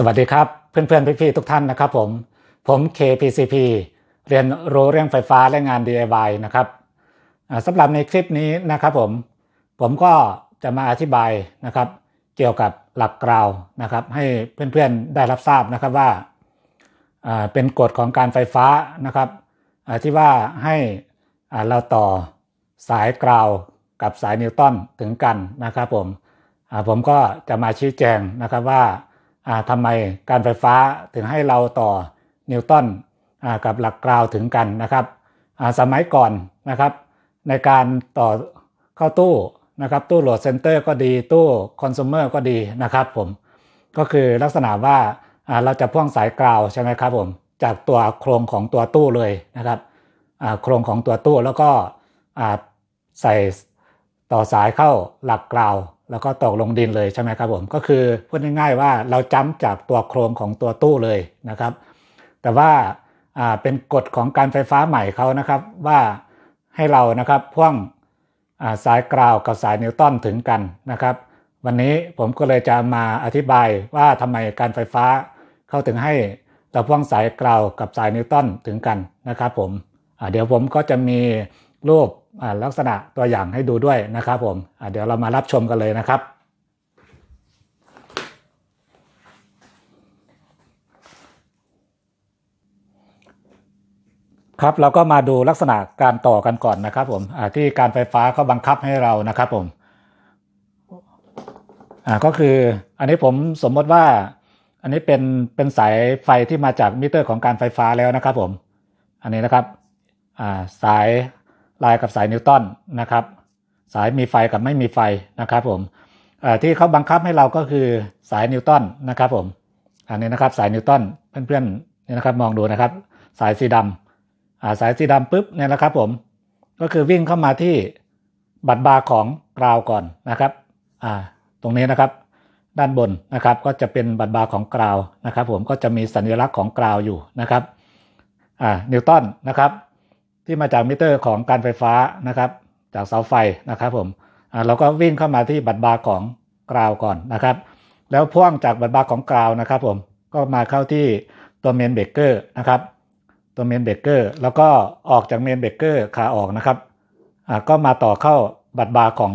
สวัสดีครับ เพื่อนๆ พี่ๆ ทุกท่านนะครับผม ผม KPCP เรียนรู้เรื่องไฟฟ้าและงาน DIY นะครับสำหรับในคลิปนี้นะครับผมผมก็จะมาอธิบายนะครับ เกี่ยวกับหลักกราวนะครับ ให้เพื่อนๆได้รับทราบนะครับว่า เป็นกฎของการไฟฟ้านะครับที่ว่าให้เราต่อสายกราว กับสายนิวตันถึงกันนะครับ ผมผมก็จะมาชี้แจงนะครับว่าทำไมการไฟฟ้าถึงให้เราต่อนิวตันกับหลักกราวถึงกันนะครับสมัยก่อนนะครับ ในการต่อเข้าตู้นะครับตู้โหลดเซ็นเตอร์ก็ดีตู้คอน sumer ก็ดีนะครับผมก็คือลักษณะว่าเราจะพ่วงสายกราวใช่ไหมครับผมจากตัวโครงของตัวตู้เลยนะครับโครงของตัวตู้แล้วก็ใส่ต่อสายเข้าหลักกราวแล้วก็ตกลงดินเลยใช่ไหมครับผมก็คือพูดง่ายๆว่าเราจ้ำจากตัวโครงของตัวตู้เลยนะครับ แต่ว่าเป็นกฎของการไฟฟ้าใหม่เขานะครับ ว่าให้เรานะครับพ่วงสายกราวกับสายนิวตันถึงกันนะครับ วันนี้ผมก็เลยจะมาอธิบายว่าทำไมการไฟฟ้าเขาถึงให้เราพ่วงสายกราวกับสายนิวตันถึงกันนะครับผมเดี๋ยวผมก็จะมีรูปลักษณะตัวอย่างให้ดูด้วยนะครับผม เดี๋ยวเรามารับชมกันเลยนะครับ ครับ เราก็มาดูลักษณะการต่อกันก่อนนะครับ ผม ที่การไฟฟ้าเขาบังคับให้เรานะครับ ผม ก็คือ อันนี้ผมสมมติว่า อันนี้เป็น เป็นสายไฟที่มาจากมิเตอร์ของการไฟฟ้าแล้วนะครับผม อันนี้นะครับสายลายกับสายนิวตันนะครับ สายมีไฟกับไม่มีไฟนะครับ ผมที่เขาบังคับให้เราก็คือสายนิวตันนะครับ ผม อันนี้นะครับ สายนิวตันเพื่อนๆนี่นะครับ มองดูนะครับ สายสีดำสายสีดำปุ๊บเนี่ยนะครับ ผมก็คือวิ่งเข้ามาที่บัตรบาร์ของกราวก่อนนะครับตรงนี้นะครับ ด้านบนนะครับก็จะเป็นบัตรบาร์ของกราวนะครับ ผมก็จะมีสัญลักษณ์ของกราวอยู่นะครับนิวตันนะครับที่มาจากมิเตอร์ของการไฟฟ้านะครับ จากเสาไฟนะครับผมเราก็วิ่งเข้ามาที่บัตรบาร์ของกราวก่อนนะครับ แล้วพ่วงจากบัตรบาร์ของกราวนะครับ ผมก็มาเข้าที่ตัวเมนเบรกเกอร์นะครับตัวเมนเบรกเกอร์แล้วก็ออกจากเมนเบรกเกอร์ขาออกนะครับก็มาต่อเข้าบัตรบาร์ของ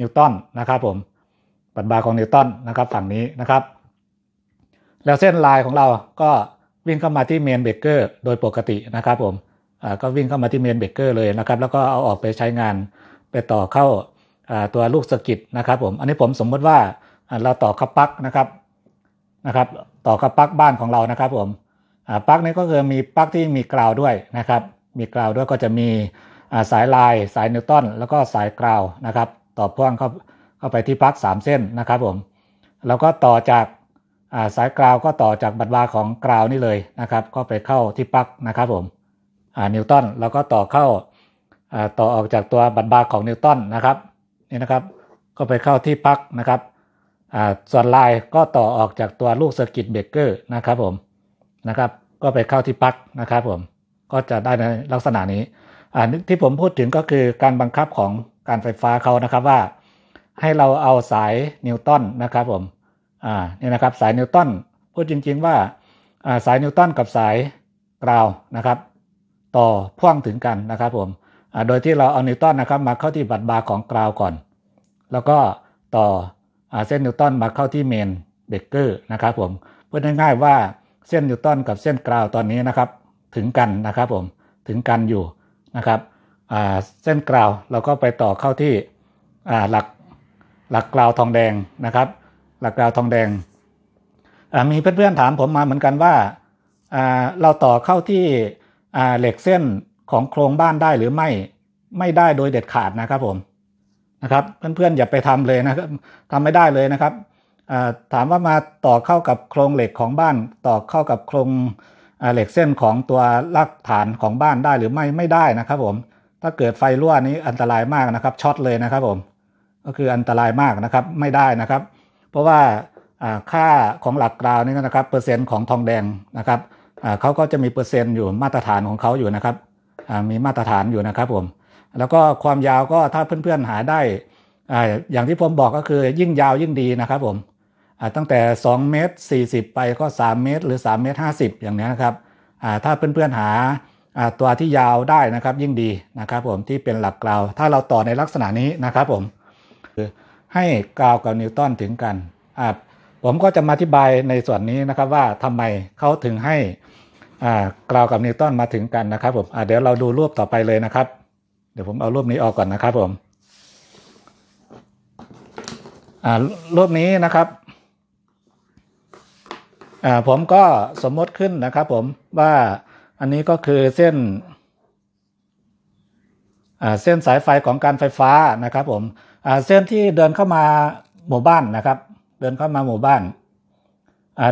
นิวตันนะครับ ผมบัตรบาร์ของนิวตันนะครับฝั่งนี้นะครับแล้วเส้นลายของเราก็วิ่งเข้ามาที่เมนเบรกเกอร์โดยปกตินะครับผมก็วิ่งเข้ามาที่เมนเบเกอร์เลยนะครับ แล้วก็เอาออกไปใช้งานไปต่อเข้าตัวลูกสกิดนะครับผม อันนี้ผมสมมติว่าเราต่อคับปักนะครับนะครับ ต่อคับปักบ้านของเรานะครับผมปักนี้ก็คือมีปักที่มีกราวด้วยนะครับ มีกราวด้วยก็จะมีสายลาย สายนิวตันแล้วก็สายกราวนะครับ ต่อพ่วงเข้าเข้าไปที่ปัก3เส้นนะครับผมแล้วก็ต่อจากสายกราวก็ต่อจากบัตรวาของกราวนี่เลยนะครับ ก็ไปเข้าที่ปักนะครับผมนิวตันแล้วก็ต่อเข้าต่อออกจากตัวบัตบาของนิวตันนะครับนี่นะครับ ก็ไปเข้าที่พักนะครับส่วนลายก็ต่อออกจากตัวลูกเซอร์กิตเบเกอร์นะครับผมนะครับก็ไปเข้าที่พักนะครับผมก็จะได้ในลักษณะนี้ที่ผมพูดถึงก็คือการบังคับของการไฟฟ้าเขานะครับว่าให้เราเอาสายนิวตันนะครับผมนี่นะครับสายนิวตันพูดจริง ๆ ว่าสายนิวตันกับสายกราวนะครับต่อพ่วงถึงกันนะครับผมโดยที่เราเอานิวตันนะครับ มาเข้าที่บัตบาร์ของกราวก่อน แล้วก็ต่อเส้นนิวตันมาเข้าที่เมนเบเกอร์นะครับผมเพืูดง่ายๆว่าเส้นนิวตันกับเส้นกราวตอนนี้นะครับถึงกันนะครับ ผมถึงกันอยู่นะครับเส้นกราวเราก็ไปต่อเข้าที่หลักหลักกราวทองแดงนะครับ หลักกราวทองแดง มีเพื่อนๆถามผมมาเหมือนกันว่าเราต่อเข้าที่เหล็กเส้นของโครงบ้านได้หรือไม่ไม่ได้โดยเด็ดขาดนะครับผมนะครับเพื่อนๆ อย่าไปทำเลยนะครับทำไม่ได้เลยนะครับ ถามว่ามาต่อเข้ากับโครงเหล็กของบ้าน ต่อเข้ากับโครงเหล็กเส้นของตัวรากฐานของบ้านได้หรือไม่ไม่ได้นะครับ ผม ถ้าเกิดไฟรั่วนี้อันตรายมากนะครับช็อตเลยนะครับผม ก็คืออันตรายมากนะครับ ไม่ได้นะครับ เพราะว่าค่าของหลักกราวนี้นะครับเปอร์เซ็นต์ของทองแดงนะครับเขาก็จะมีเปอร์เซ็นต์อยู่มาตรฐานของเขาอยู่นะครับ มีมาตรฐานอยู่นะครับผม แล้วก็ความยาวก็ถ้าเพื่อนๆ หาได้ อย่างที่ผมบอกก็คือยิ่งยาวยิ่งดีนะครับ ผม ตั้งแต่2เมตร40ไปก็3เมตรหรือ3เมตร50อย่างนี้นะครับถ้าเพื่อนๆหาตัวที่ยาวได้นะครับยิ่งดีนะครับ ผมที่เป็นหลักกล่าวถ้าเราต่อในลักษณะนี้นะครับผมให้กล่าวกับนิวตันถึงกันผมก็จะมาอธิบายในส่วนนี้นะครับ ว่าทำไมเขาถึงให้กล่าวกับนิวตันมาถึงกันนะครับ ผมเดี๋ยวเราดูรูปต่อไปเลยนะครับ เดี๋ยวผมเอารูปนี้ออกก่อนนะครับ ผมรูปนี้นะครับ ผมก็สมมติขึ้นนะครับผมว่าอันนี้ก็คือเส้น เส้นสายไฟของการไฟฟ้านะครับผมเส้นที่เดินเข้ามาหมู่บ้านนะครับเดินเข้ามาหมู่บ้าน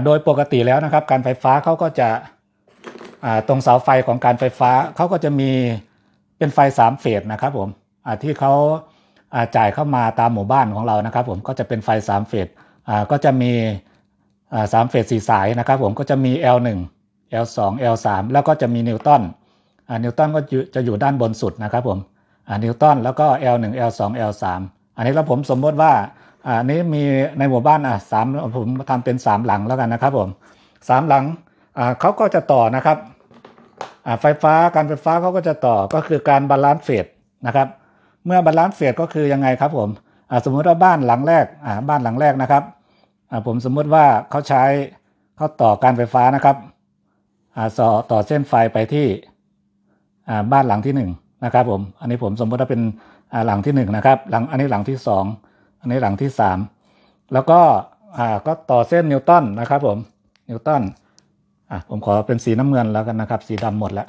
โดยปกติแล้วนะครับ การไฟฟ้าเขาก็จะตรงเสาไฟของการไฟฟ้าเขาก็จะมี เป็นไฟสามเฟสนะครับผมที่เขาจ่ายเข้ามาตามหมู่บ้านของเรา นะครับ ผม ก็จะเป็นไฟสามเฟสก็จะมีสามเฟสสี่สายนะครับ ผม ก็จะมี L1 L2 L3 แล้วก็จะมีนิวตันนิวตันก็จะอยู่ด้านบนสุดนะครับผมนิวตันแล้วก็ L1 L2 L3 อันนี้เราผมสมมติว่าอันนี้มีในหมู่บ้านอ่ะสามผมทำเป็นสามหลังแล้วกันนะครับผมสามหลังอ่าเขาก็จะต่อนะครับอ่าไฟฟ้าการไฟฟ้าเขาก็จะต่อก็คือการบาลานซ์เฟสนะครับ เมื่อบาลานซ์เฟสก็คือยังไงครับผมอ่าสมมุติว่าบ้านหลังแรกอ่าบ้านหลังแรกนะครับอ่าผมสมมุติว่าเขาใช้เขาต่อการไฟฟ้านะครับอ่าต่อต่อเส้นไฟไปที่อ่าบ้านหลังที่หนึ่งนะครับผมอันนี้ผมสมมุติว่าเป็นอ่าหลังที่หนึ่งนะครับหลังอันนี้หลังที่สองันนี้หลังที่สาม แล้วก็อ่าก็ต่อเส้นนิวตันนะครับผม นิวตันอ่ะผมขอเป็นสีน้ำเงินแล้วกันนะครับ สีดำหมดแล้ว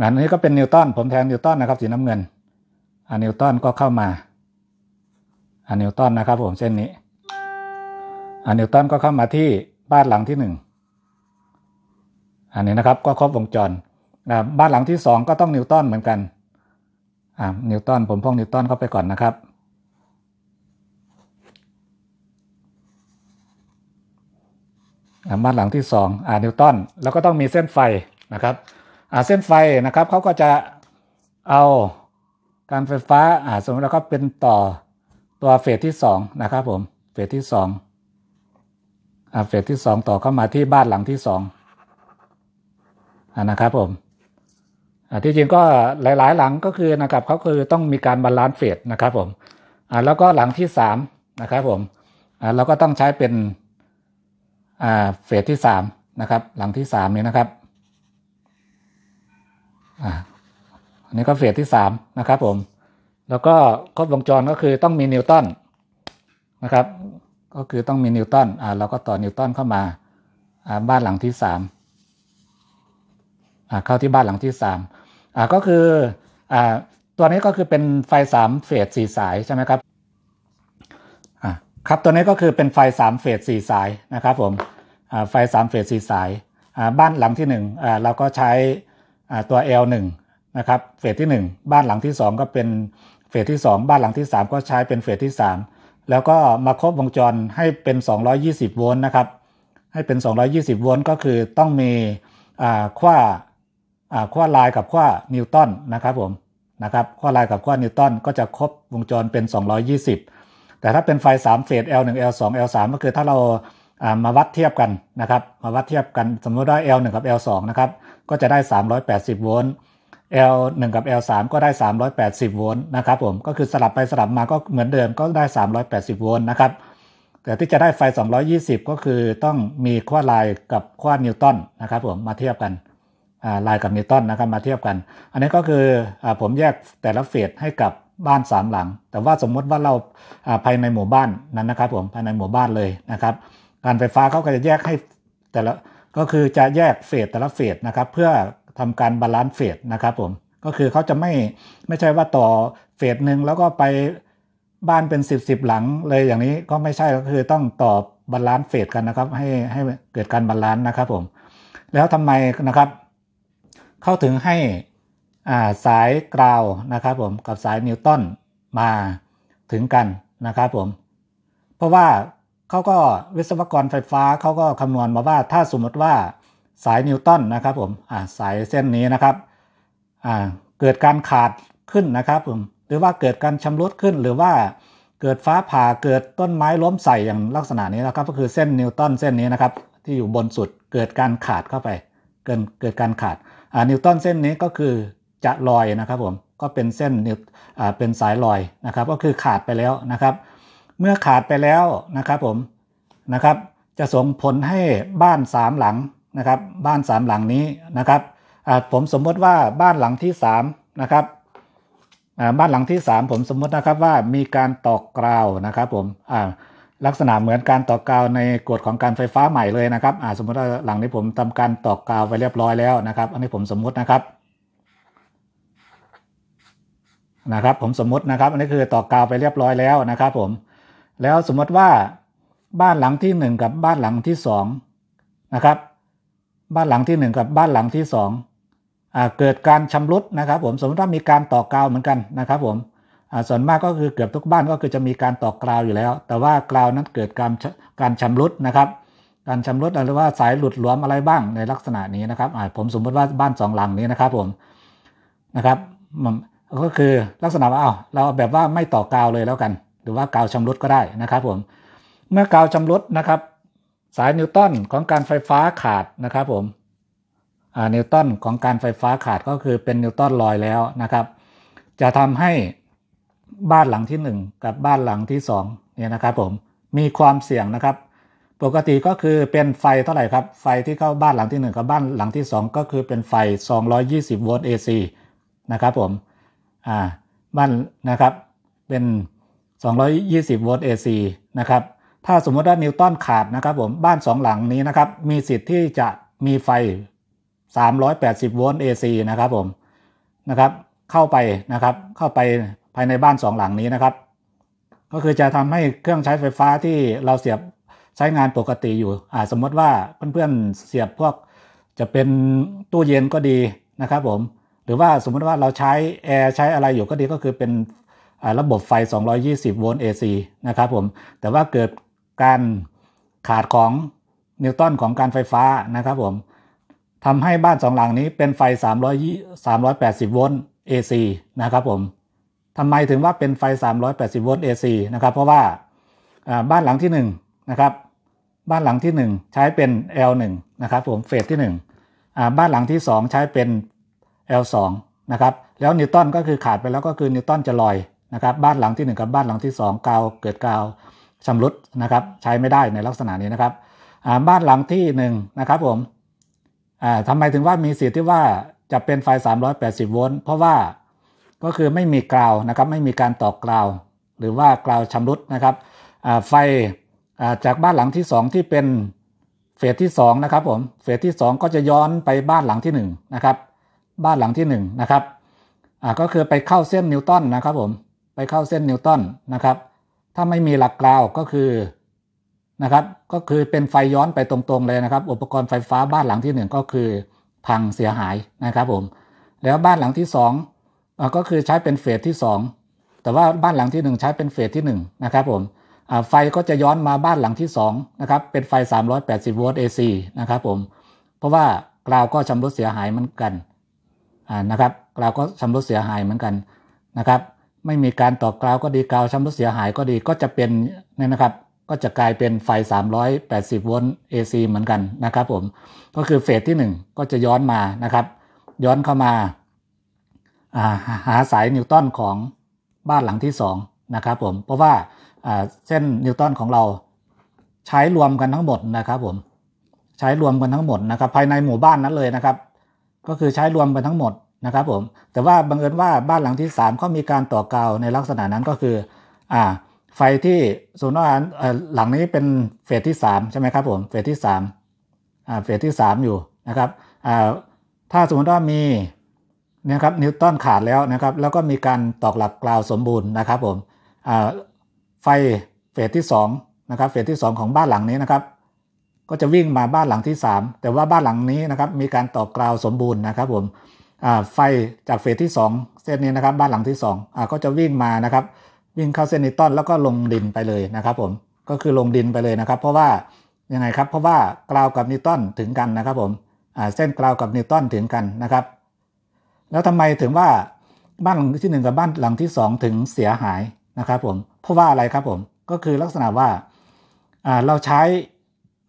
อันนี้ก็เป็นนิวตันผมแทนนิวตันนะครับ สีน้ำเงินอ่านิวตันก็เข้ามาอ่านิวตันนะครับ ผมเส้นนี้อ่านิวตันก็เข้ามาที่บ้านหลังที่หนึ่งอันนี้นะครับก็ครบวงจร บ้านหลังที่สองก็ต้องนิวตันเหมือนกัน นิวตันผมพ่องนิวตันเข้าไปก่อนนะครับบ้านหลังที่2อ่านิวตัน แล้วก็ต้องมีเส้นไฟนะครับอาเส้นไฟนะครับ เขาก็จะเอาการไฟฟ้าอาสมมติเราก็เป็นต่อตัวเฟสที่2นะครับผม เฟสที่2อาเฟสที่ 2 ต่อเข้ามาที่บ้านหลังที่2อานะครับผมอาที่จริงก็หลายๆ หลังก็คือนะครับเขาคือต้องมีการบาลานซ์เฟสนะครับผมอาแล้วก็หลังที่3นะครับผมอาเราก็ต้องใช้เป็นเฟสที่สามนะครับหลังที่สามนี้นะครับอันนี้ก็เฟสที่สามนะครับผมแล้วก็ครบวงจรก็คือต้องมีนิวตันนะครับก็คือต้องมีนิวตันอ่าเราก็ต่อนิวตันเข้ามาอ่าบ้านหลังที่สามอ่าเข้าที่บ้านหลังที่สามอ่าก็คืออ่าตัวนี้ก็คือเป็นไฟสามเฟสสี่สายใช่ไหมครับครับตัวนี้ก็คือเป็นไฟ3เฟส4สายนะครับผมไฟ3เฟส4สาย บ้านหลังที่ 1เราก็ใช้ตัว L1 นะครับเฟสที่ 1 บ้านหลังที่ 2 ก็เป็นเฟสที่ 2 บ้านหลังที่ 3 ก็ใช้เป็นเฟสที่3 แล้วก็มาครบวงจรให้เป็น220โวลต์นะครับให้เป็น 220โวลต์ก็คือต้องมีขั้วขั้วลายกับขั้วนิวตันนะครับผมนะครับขั้วลายกับขั้วนิวตันก็จะครบวงจรเป็น 220แต่ถ้าเป็นไฟ3เฟส L1 L2 L3 ก็คือถ้าเรามาวัดเทียบกันนะครับ มาวัดเทียบกันสมมติว่า L1 กับ L2 นะครับ ก็จะได้ 380 โวลต์ L1 กับ L3 ก็ได้ 380 โวลต์นะครับผม ก็คือสลับไปสลับมาก็เหมือนเดิมก็ได้ 380 โวลต์นะครับ แต่ที่จะได้ไฟ 220 ก็คือต้องมีขั้วลายกับขั้วนิวตันนะครับผม มาเทียบกันลายกับนิวตันนะครับมาเทียบกัน อันนี้ก็คืออผมแยกแต่ละเฟสให้กับบ้านสามหลังแต่ว่าสมมติว่าเราภายในหมู่บ้านนั้นนะครับผมภายในหมู่บ้านเลยนะครับ การไฟฟ้าเขาก็จะแยกให้แต่ละก็คือจะแยกเฟสแต่ละเฟสนะครับเพื่อทำการบาลานซ์เฟสนะครับผมก็คือเขาจะไม่ไม่ใช่ว่าต่อเฟสหนึ่งแล้วก็ไปบ้านเป็นสิบสิบหลัง เลยอย่างนี้ก็ไม่ใช่ก็คือต้องต่อบาลานซ์เฟสกันนะครับ ให้ให้เกิดการบาลานซ์นะครับผมแล้วทำไมนะครับเข้าถึงให้สายกราวนะครับ ผมกับสายนิวตันมาถึงกันนะครับผมเพราะว่าเขาก็วิศวกรไฟฟ้าเขาก็คำนวณมาว่าถ้าสมมติว่าสายนิวตันนะครับผมสายเส้นนี้นะครับเกิดการขาดขึ้นนะครับผมหรือว่าเกิดการชำรุดขึ้น หรือว่าเกิดฟ้าผ่าเกิดต้นไม้ล้มใส่อย่างลักษณะนี้นะครับก็คือเส้นนิวตันเส้นนี้นะครับ ที่อยู่บนสุดเกิดการขาดเข้าไป เกิดเกิดการขาดนิวตันเส้นนี้ก็คือจะลอยนะครับผมก็เป็นเส้นเป็นสายลอยนะครับ ก็คือขาดไปแล้วนะครับ เมื่อขาดไปแล้วนะครับผมนะครับจะส่งผลให้บ้านสามหลังนะครับบ้านสามหลังนี้นะครับผมสมมติว่าบ้านหลังที่สามนะครับบ้านหลังที่สามผมสมมตินะครับว่ามีการตอกกราวนะครับผมลักษณะเหมือนการตอกกาวในกฎของการไฟฟ้าใหม่เลยนะครับสมมติว่าหลังนี้ ผมทำการตอกกาวไปเรียบร้อยแล้วนะครับอันนี้ผมสมมตินะครับนะครับผมสมมตินะครับอันนี้คือต่อกาวไปเรียบร้อยแล้วนะครับผม แล้วสมมติว่าบ้านหลังที่ 1 กับบ้านหลังที่2นะครับบ้านหลังที่ 1 กับบ้านหลังที่ 2 เกิดการชำรุดนะครับผมสมมติว่ามีการต่อกาวเหมือนกันนะครับผมส่วนมากก็คือเกือบทุกบ้านก็คือจะมีการต่อกาวอยู่แล้ว แต่ว่ากาวนั้นเกิดการการชำรุดนะครับ การชำรุดหรือว่าสายหลุดหลวมอะไรบ้างในลักษณะนี้นะครับผมสมมติว่าบ้านสองหลังนี้นะครับผมนะครับก็คือลักษณะว่าเอ้าเราแบบว่าไม่ต่อกาวเลยแล้วกัน หรือว่ากาวชำรุดก็ได้นะครับผม เมื่อกาวชำรุดนะครับ สายนิวตันของการไฟฟ้าขาดนะครับผมนิวตันของการไฟฟ้าขาดก็คือเป็นนิวตันลอยแล้วนะครับ จะทำให้บ้านหลังที่ 1 กับบ้านหลังที่2เนี่ยนะครับผม มีความเสี่ยงนะครับ ปกติก็คือเป็นไฟเท่าไหร่ครับ ไฟที่เข้าบ้านหลังที่ 1 กับบ้านหลังที่ 2ก็คือเป็นไฟ220โวลต์ AC นะครับผม่าบ้านนะครับเป็น 220 โวลต์ AC นะครับถ้าสมมติว่านิวตันขาดนะครับผมบ้านสองหลังนี้นะครับมีสิทธิ์ที่จะมีไฟ 380 โวลต์ AC นะครับผมนะครับเข้าไปนะครับเข้าไปภายในบ้านสองหลังนี้นะครับก็คือจะทำให้เครื่องใช้ไฟฟ้าที่เราเสียบใช้งานปกติอยู่อ่าสมมติว่าเพื่อนๆเสียบพวกจะเป็นตู้เย็นก็ดีนะครับ ผมหรือว่าสมมติว่าเราใช้แอร์ใช้อะไรอยู่ก็ดีก็คือเป็นระบบไฟ220โวลต์ AC นะครับผมแต่ว่าเกิดการขาดของนิวตันของการไฟฟ้านะครับผมทำให้บ้านสองหลังนี้เป็นไฟ380โวลต์ AC นะครับผมทำไมถึงว่าเป็นไฟ380โวลต์ AC นะครับเพราะว่าบ้านหลังที่1นะครับบ้านหลังที่ 1 ใช้เป็น L1 นะครับผมเฟสที่1บ้านหลังที่2ใช้เป็น L2 นะครับ แล้วนิวตันก็คือขาดไปแล้วก็คือนิวตันจะลอยนะครับบ้านหลังที่ 1 กับบ้านหลังที่ 2กาวเกิดกาวชำรุดนะครับ ใช้ไม่ได้ในลักษณะนี้นะครับ บ้านหลังที่1นะครับผมทำไมถึงว่ามีสิทธิ์ที่ว่าจะเป็นไฟ380โวลต์เพราะว่าก็คือไม่มีกราวนะครับ ไม่มีการต่อกราว หรือว่ากราวชำรุดนะครับไฟจากบ้านหลังที่ 2 ที่เป็นเฟสที่2นะครับผมเฟสที่2 ก็จะย้อนไปบ้านหลังที่ 1 นะครับบ้านหลังที่1นนะครับ อ่าก็คือไปเข้าเส้นนิวตันนะครับผม ไปเข้าเส้นนิวตันนะครับ ถ้าไม่มีหลักกราวก็คือ นะครับ ก็คือเป็นไฟย้อนไปตรงๆเลยนะครับ อุปกรณ์ไฟฟ้าบ้านหลังที่ 1 ก็คือพังเสียหายนะครับผม แล้วบ้านหลังที่2ก็คือใช้เป็นเฟสที่ 2 แต่ว่าบ้านหลังที่ 1 ใช้เป็นเฟสที่1นะครับผมไฟก็จะย้อนมาบ้านหลังที่2นะครับ เป็นไฟ 380โวลต์ AC นะครับผม เพราะว่ากราวก็ชำรุดเสียหายเหมือนกันนะครับกล่าวก็ชำรุดเสียหายเหมือนกันนะครับ ไม่มีการต่อกล่าวก็ดีกล่าวชำรุดเสียหายก็ดีก็จะเป็นเนี่ยนะครับ ก็จะกลายเป็นไฟ 380โวลต์ AC เหมือนกันนะครับผมก็คือเฟสที่ 1 ก็จะย้อนมานะครับ ย้อนเข้ามา หาสายนิวตันของบ้านหลังที่2นะครับผมเพราะว่าเส้นนิวตันของเรา ใช้รวมกันทั้งหมดนะครับ ผมใช้รวมกันทั้งหมดนะครับ ภายในหมู่บ้านนั้นเลยนะครับก็คือใช้รวมกันทั้งหมดนะครับผมแต่ว่าบังเอิญว่าบ้านหลังที่3ก็มีการต่อกาในลักษณะนั้นก็คืออ่าไฟที่โซนานหลังนี้เป็นเฟสที่3ใช่ไหมครับผมเฟสที่3อ่าเฟสที่3 อยู่นะครับอ่าถ้าสมมติว่ามีนะครับนิวตันขาดแล้วนะครับ แล้วก็มีการตอกหลักกล่าวสมบูรณ์นะครับผมไฟเฟสที่2นะครับเฟสที่2ของบ้านหลังนี้นะครับก็จะวิ่งมาบ้านหลังที่ 3 แต่ว่าบ้านหลังนี้นะครับ มีการตอกกราวสมบูรณ์นะครับผมไฟจากเฟสที่2 เส้นนี้นะครับ บ้านหลังที่2ก็จะวิ่งมานะครับ วิ่งเข้าเส้นนิตอนแล้วก็ลงดินไปเลยนะครับผม ก็คือลงดินไปเลยนะครับ เพราะว่ายังไงครับ เพราะว่ากราวกับนิตอนถึงกันนะครับผมเส้นกราวกับนิตอนถึงกันนะครับ แล้วทำไมถึงว่าบ้านหลังที่ 1 กับบ้านหลังที่ 2 ถึงเสียหายนะครับผม เพราะว่าอะไรครับผม ก็คือลักษณะว่าเราใช้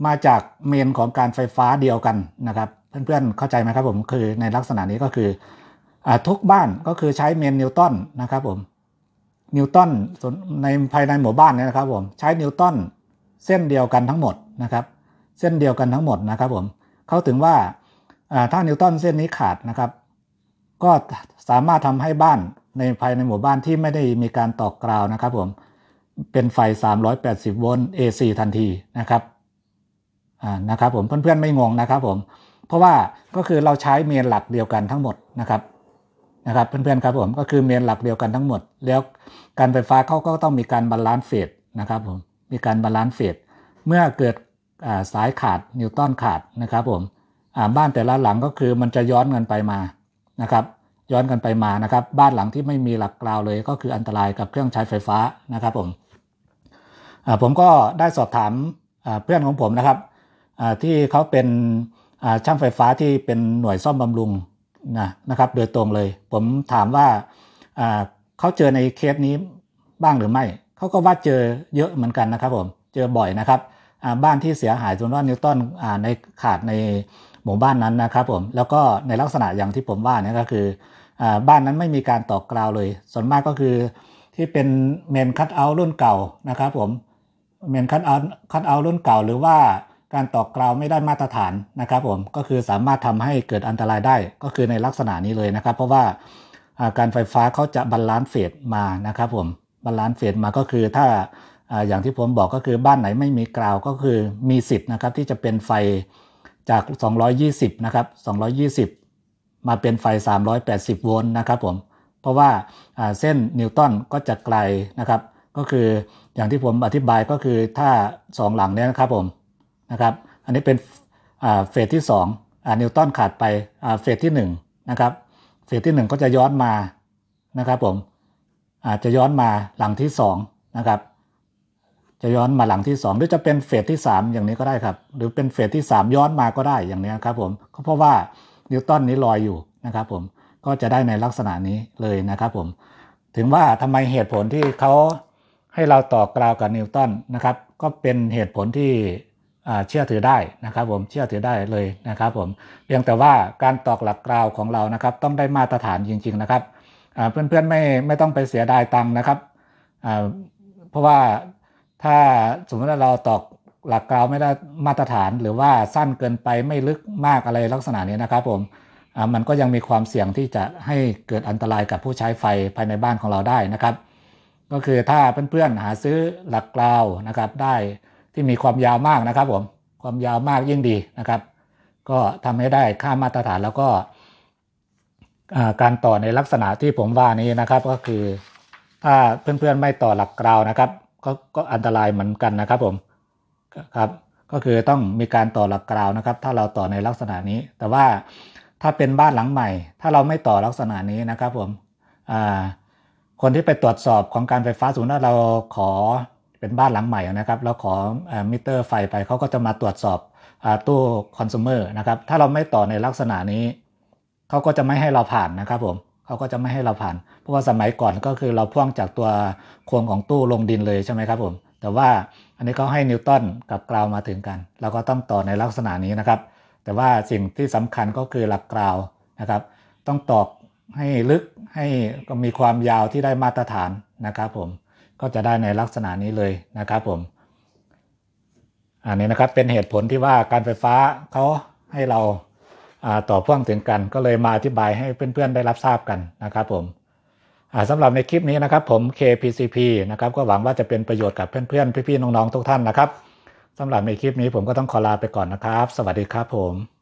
มาจากเมนของการไฟฟ้าเดียวกันนะครับเพื่อนๆเข้าใจไหมครับ ผมคือในลักษณะนี้ก็คืออทุกบ้านก็คือใช้เมนนิวตันนะครับ ผม นิวตันในภายในหมู่บ้านเนี่ยนะครับผมใช้นิวตันเส้นเดียวกันทั้งหมดนะครับ เส้นเดียวกันทั้งหมดนะครับผมเขาถึงว่า ถ้านิวตันเส้นนี้ขาดนะครับ ก็สามารถทำให้บ้านในภายในหมู่บ้านที่ไม่ได้มีการตอกกราวนะครับ ผมเป็นไฟ 380โวลต์ AC ทันทีนะครับนะครับผมเพื่อนๆไม่งงนะครับผมเพราะว่าก็คือเราใช้เมนหลักเดียวกันทั้งหมดนะครับ นะครับเพื่อนๆครับผมก็คือเมนหลักเดียวกันทั้งหมด แล้วการไฟฟ้าเขาก็ต้องมีการบาลานซ์เฟสนะครับผมมีการบาลานซ์เฟสเมื่อเกิดสายขาดนิวตันขาดนะครับผมบ้านแต่ละหลังก็คือมันจะย้อนกันไปมานะครับ ย้อนกันไปมานะครับ บ้านหลังที่ไม่มีหลักกราวเลยก็คืออันตรายกับเครื่องใช้ไฟฟ้านะครับ ผมผมก็ได้สอบถามเพื่อนของผมนะครับที่เขาเป็นช่างไฟฟ้าที่เป็นหน่วยซ่อมบำรุงนะนะครับโดยตรงเลย ผมถามว่าเขาเจอในเคสนี้บ้างหรือไม่ เขาก็ว่าเจอเยอะเหมือนกันนะครับผม เจอบ่อยนะครับบ้านที่เสียหายจนว่านิวตันในขาดในหมู่บ้านนั้นนะครับผม แล้วก็ในลักษณะอย่างที่ผมว่านี่ก็คืออบ้านนั้นไม่มีการตอกกราวเลย ส่วนมากก็คือที่เป็นเมนคัตเอารุ่นเก่านะครับผมเมนคัตเอาคัตเอารุ่นเก่าหรือว่าการตอกกราวไม่ได้มาตรฐานนะครับ ผมก็คือสามารถทำให้เกิดอันตรายได้ก็คือในลักษณะนี้เลยนะครับ เพราะว่าการไฟฟ้าเขาจะบาลานซ์เฟสมานะครับผมบาลานซ์เฟสมาก็คือถ้าอย่างที่ผมบอกก็คือบ้านไหนไม่มีกราวก็คือมีสิทธิ์นะครับที่จะเป็นไฟจาก 220นะครับ220 มาเป็นไฟ 380โวลต์นะครับผมเพราะว่าเส้นนิวตันก็จะไกลนะครับ ก็คืออย่างที่ผมอธิบายก็คือถ้า 2 หลังเนี้ยนะครับผมนะครับ อันนี้เป็นเฟสที่2 นิวตันขาดไปเฟสที่1นะครับ เฟสที่ 1 ก็จะย้อนมานะครับผมอาจจะย้อนมาหลังที่2นะครับจะย้อนมาหลังที่ 2 หรือจะเป็นเฟสที่3 อย่างนี้ก็ได้ครับ หรือเป็นเฟสที่3 ย้อนมาก็ได้อย่างนี้ครับผมก็เพราะว่านิวตันนี้ลอยอยู่นะครับผมก็จะได้ในลักษณะนี้เลยนะครับผมถึงว่าทำไมเหตุผลที่เขาให้เราต่อกราวกับนิวตันนะครับก็เป็นเหตุผลที่เชื่อถือได้นะครับผมเชื่อถือได้เลยนะครับผมเพียงแต่ว่าการตอกหลักกราวของเรานะครับ ต้องได้มาตรฐานจริงๆนะครับ เพื่อนๆไม่ไม่ต้องไปเสียดายตังค์นะครับ เพราะว่าถ้าสมมติว่าเราตอกหลักกราวไม่ได้มาตรฐาน หรือว่าสั้นเกินไปไม่ลึกมากอะไรลักษณะนี้นะครับผมมันก็ยังมีความเสี่ยงที่จะให้เกิดอันตรายกับผู้ใช้ไฟภายในบ้านของเราได้นะครับ ก็คือถ้าเพื่อนๆหาซื้อหลักกราวนะครับได้ที่มีความยาวมากนะครับ ผมความยาวมากยิ่งดีนะครับ ก็ทำให้ได้ค่ามาตรฐานแล้วก็การต่อในลักษณะที่ผมว่านี้นะครับ ก็คือถ้าเพื่อนๆไม่ต่อหลักกราวนะครับกก็อันตรายเหมือนกันนะครับผมครับ ก็คือต้องมีการต่อหลักกราวนะครับ ถ้าเราต่อในลักษณะนี้ แต่ว่าถ้าเป็นบ้านหลังใหม่ ถ้าเราไม่ต่อลักษณะนี้นะครับ ผมคนที่ไปตรวจสอบของการไฟฟ้าสูงย์าเราขอเป็นบ้านหลังใหม่นะครับแล้วขอมิเตอร์ไฟไปเขาก็จะมาตรวจสอบตู้คอน sumer นะครับถ้าเราไม่ต่อในลักษณะนี้ เขาก็จะไม่ให้เราผ่านนะครับผมเขาก็จะไม่ให้เราผ่านเพราะว่าสมัยก่อนก็คือเราพ่วงจากตัวโครงของตู้ลงดินเลยใช่ไหมครับผมแต่ว่าอันนี้เขาให้นิวตันกับกราวมาถึงกัน เราก็ต้องต่อในลักษณะนี้นะครับ แต่ว่าสิ่งที่สำคัญก็คือหลักกราวนะครับ ต้องตอกให้ลึกให้มีความยาวที่ได้มาตรฐานนะครับ ผมก็จะได้ในลักษณะนี้เลยนะครับผมอันนี้นะครับเป็นเหตุผลที่ว่าการไฟฟ้าเขาให้เราต่อพ่วงถึงกัน ก็เลยมาอธิบายให้เพื่อนๆได้รับทราบกันนะครับ ผมสำหรับในคลิปนี้นะครับ ผม KPCP นะครับก็หวังว่าจะเป็นประโยชน์กับเพื่อนๆ พี่ๆน้องๆทุกท่านนะครับสำหรับในคลิปนี้ผมก็ต้องขอลาไปก่อนนะครับ สวัสดีครับผม